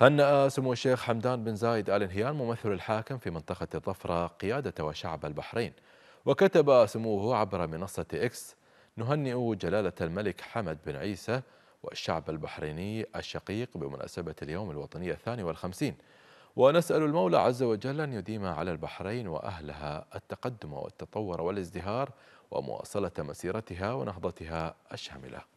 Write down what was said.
هنأ سمو الشيخ حمدان بن زايد آل نهيان ممثل الحاكم في منطقة الظفرة قيادة وشعب البحرين وكتب سموه عبر منصة إكس نهنئ جلالة الملك حمد بن عيسى والشعب البحريني الشقيق بمناسبة اليوم الوطني الثاني والخمسين ونسأل المولى عز وجل أن يديم على البحرين وأهلها التقدم والتطور والازدهار ومواصلة مسيرتها ونهضتها الشاملة